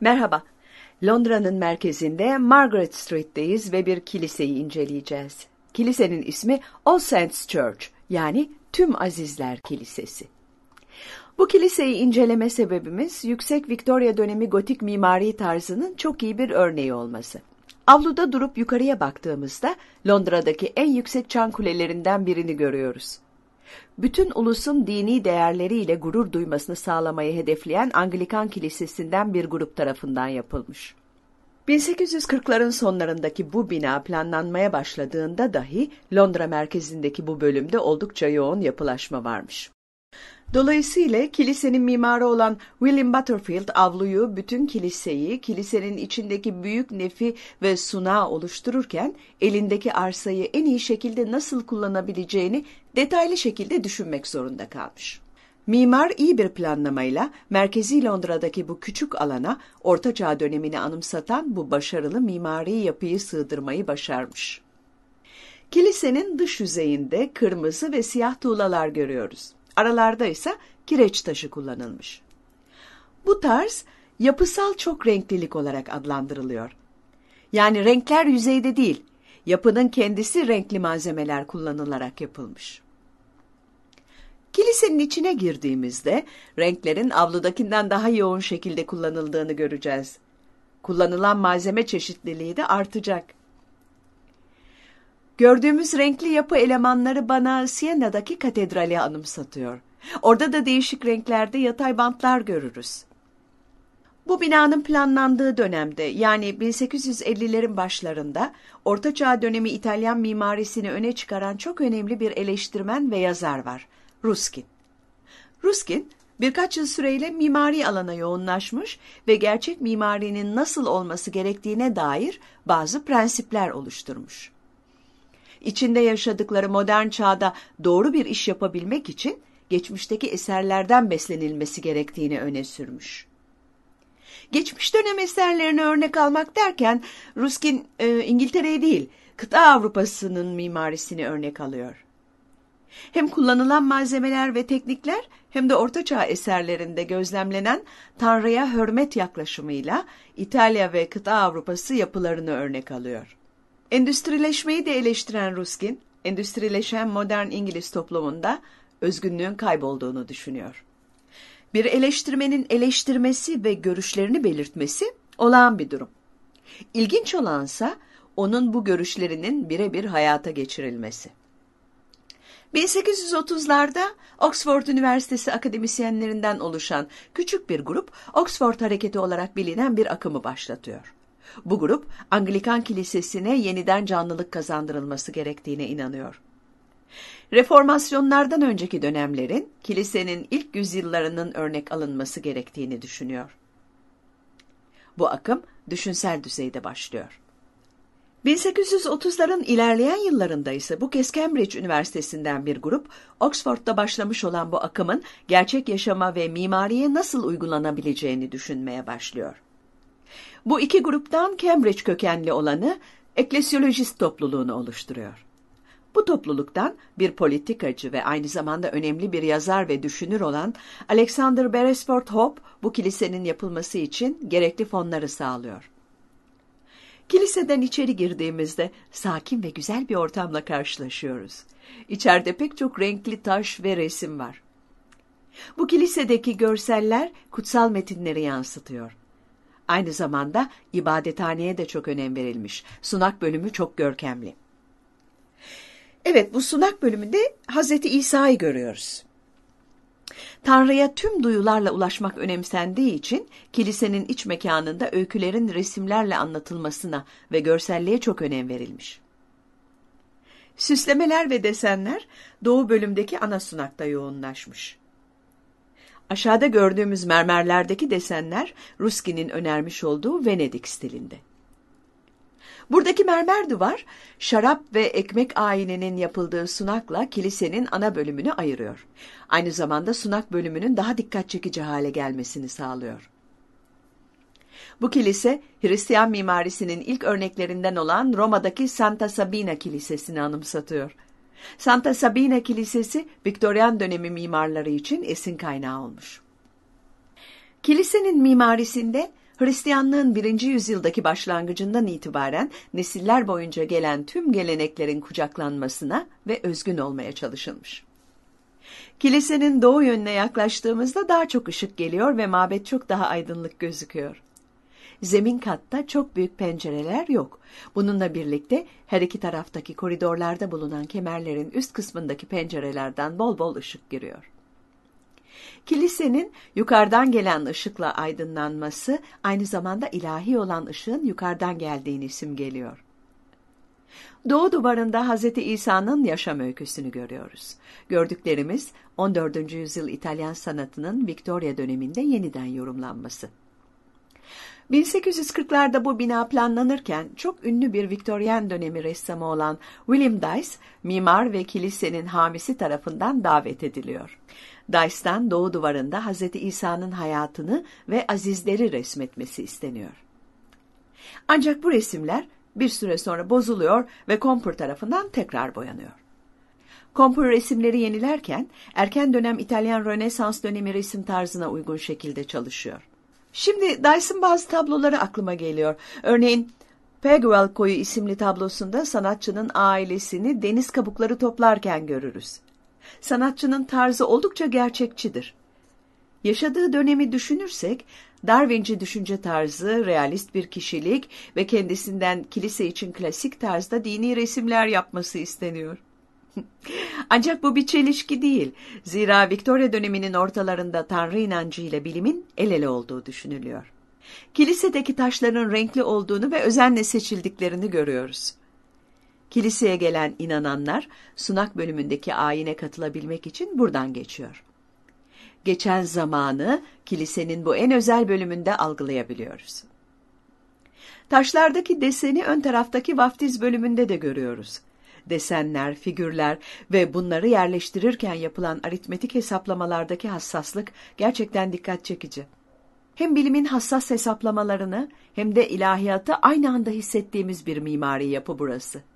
Merhaba. Londra'nın merkezinde Margaret Street'teyiz ve bir kiliseyi inceleyeceğiz. Kilisenin ismi All Saints Church yani Tüm Azizler Kilisesi. Bu kiliseyi inceleme sebebimiz yüksek Victoria dönemi gotik mimari tarzının çok iyi bir örneği olması. Avluda durup yukarıya baktığımızda Londra'daki en yüksek çan kulelerinden birini görüyoruz bütün ulusun dini değerleriyle gurur duymasını sağlamayı hedefleyen Anglikan Kilisesi'nden bir grup tarafından yapılmış. 1840'ların sonlarındaki bu bina planlanmaya başladığında dahi Londra merkezindeki bu bölümde oldukça yoğun yapılaşma varmış. Dolayısıyla kilisenin mimarı olan William Butterfield avluyu, bütün kiliseyi, kilisenin içindeki büyük nefi ve sunağı oluştururken elindeki arsayı en iyi şekilde nasıl kullanabileceğini detaylı şekilde düşünmek zorunda kalmış. Mimar iyi bir planlamayla merkezi Londra'daki bu küçük alana Orta Çağ dönemini anımsatan bu başarılı mimari yapıyı sığdırmayı başarmış. Kilisenin dış yüzeyinde kırmızı ve siyah tuğlalar görüyoruz. Aralarda ise kireç taşı kullanılmış. Bu tarz yapısal çok renklilik olarak adlandırılıyor. Yani renkler yüzeyde değil, Yapının kendisi renkli malzemeler kullanılarak yapılmış. Kilisenin içine girdiğimizde renklerin avludakinden daha yoğun şekilde kullanıldığını göreceğiz. Kullanılan malzeme çeşitliliği de artacak. Gördüğümüz renkli yapı elemanları bana Siena'daki katedrali anımsatıyor. Orada da değişik renklerde yatay bantlar görürüz. Bu binanın planlandığı dönemde yani 1850'lerin başlarında Orta Çağ dönemi İtalyan mimarisini öne çıkaran çok önemli bir eleştirmen ve yazar var, Ruskin. Ruskin birkaç yıl süreyle mimari alana yoğunlaşmış ve gerçek mimarinin nasıl olması gerektiğine dair bazı prensipler oluşturmuş. İçinde yaşadıkları modern çağda doğru bir iş yapabilmek için geçmişteki eserlerden beslenilmesi gerektiğini öne sürmüş. Geçmiş dönem eserlerini örnek almak derken Ruskin e, İngiltere'yi değil, kıta Avrupa'sının mimarisini örnek alıyor. Hem kullanılan malzemeler ve teknikler hem de Ortaçağ eserlerinde gözlemlenen Tanrı'ya hürmet yaklaşımıyla İtalya ve kıta Avrupası yapılarını örnek alıyor. Endüstrileşmeyi de eleştiren Ruskin, endüstrileşen modern İngiliz toplumunda özgünlüğün kaybolduğunu düşünüyor. Bir eleştirmenin eleştirmesi ve görüşlerini belirtmesi olağan bir durum. İlginç olansa onun bu görüşlerinin birebir hayata geçirilmesi. 1830'larda Oxford Üniversitesi akademisyenlerinden oluşan küçük bir grup Oxford Hareketi olarak bilinen bir akımı başlatıyor. Bu grup Anglikan Kilisesi'ne yeniden canlılık kazandırılması gerektiğine inanıyor reformasyonlardan önceki dönemlerin kilisenin ilk yüzyıllarının örnek alınması gerektiğini düşünüyor. Bu akım düşünsel düzeyde başlıyor. 1830'ların ilerleyen yıllarında ise bu kez Cambridge Üniversitesi'nden bir grup, Oxford'da başlamış olan bu akımın gerçek yaşama ve mimariye nasıl uygulanabileceğini düşünmeye başlıyor. Bu iki gruptan Cambridge kökenli olanı eklesyolojist topluluğunu oluşturuyor. Bu topluluktan bir politikacı ve aynı zamanda önemli bir yazar ve düşünür olan Alexander Beresford Hope bu kilisenin yapılması için gerekli fonları sağlıyor. Kiliseden içeri girdiğimizde sakin ve güzel bir ortamla karşılaşıyoruz. İçeride pek çok renkli taş ve resim var. Bu kilisedeki görseller kutsal metinleri yansıtıyor. Aynı zamanda ibadethaneye de çok önem verilmiş. Sunak bölümü çok görkemli. Evet bu sunak bölümünde Hazreti İsa'yı görüyoruz. Tanrı'ya tüm duyularla ulaşmak önemsendiği için kilisenin iç mekanında öykülerin resimlerle anlatılmasına ve görselliğe çok önem verilmiş. Süslemeler ve desenler doğu bölümdeki ana sunakta yoğunlaşmış. Aşağıda gördüğümüz mermerlerdeki desenler Ruskin'in önermiş olduğu Venedik stilinde. Buradaki mermer duvar şarap ve ekmek ayininin yapıldığı sunakla kilisenin ana bölümünü ayırıyor. Aynı zamanda sunak bölümünün daha dikkat çekici hale gelmesini sağlıyor. Bu kilise Hristiyan mimarisinin ilk örneklerinden olan Roma'daki Santa Sabina Kilisesi'ni anımsatıyor. Santa Sabina Kilisesi Viktoryan dönemi mimarları için esin kaynağı olmuş. Kilisenin mimarisinde Hristiyanlığın birinci yüzyıldaki başlangıcından itibaren nesiller boyunca gelen tüm geleneklerin kucaklanmasına ve özgün olmaya çalışılmış. Kilisenin doğu yönüne yaklaştığımızda daha çok ışık geliyor ve mabet çok daha aydınlık gözüküyor. Zemin katta çok büyük pencereler yok. Bununla birlikte her iki taraftaki koridorlarda bulunan kemerlerin üst kısmındaki pencerelerden bol bol ışık giriyor. Kilisenin yukarıdan gelen ışıkla aydınlanması aynı zamanda ilahi olan ışığın yukarıdan geldiğini simgeliyor. Doğu duvarında Hz. İsa'nın yaşam öyküsünü görüyoruz. Gördüklerimiz 14. yüzyıl İtalyan sanatının Victoria döneminde yeniden yorumlanması. 1840'larda bu bina planlanırken çok ünlü bir Viktoryen dönemi ressamı olan William Dyce, mimar ve kilisenin hamisi tarafından davet ediliyor. Dyce'dan doğu duvarında Hz. İsa'nın hayatını ve azizleri resmetmesi isteniyor. Ancak bu resimler bir süre sonra bozuluyor ve Comper tarafından tekrar boyanıyor. Comper resimleri yenilerken erken dönem İtalyan Rönesans dönemi resim tarzına uygun şekilde çalışıyor. Şimdi Dyson bazı tabloları aklıma geliyor. Örneğin Pegwell Koyu isimli tablosunda sanatçının ailesini deniz kabukları toplarken görürüz. Sanatçının tarzı oldukça gerçekçidir. Yaşadığı dönemi düşünürsek, Darwinci düşünce tarzı, realist bir kişilik ve kendisinden kilise için klasik tarzda dini resimler yapması isteniyor. Ancak bu bir çelişki değil. Zira Victoria döneminin ortalarında Tanrı inancı ile bilimin el ele olduğu düşünülüyor. Kilisedeki taşların renkli olduğunu ve özenle seçildiklerini görüyoruz. Kiliseye gelen inananlar sunak bölümündeki ayine katılabilmek için buradan geçiyor. Geçen zamanı kilisenin bu en özel bölümünde algılayabiliyoruz. Taşlardaki deseni ön taraftaki vaftiz bölümünde de görüyoruz desenler, figürler ve bunları yerleştirirken yapılan aritmetik hesaplamalardaki hassaslık gerçekten dikkat çekici. Hem bilimin hassas hesaplamalarını hem de ilahiyatı aynı anda hissettiğimiz bir mimari yapı burası.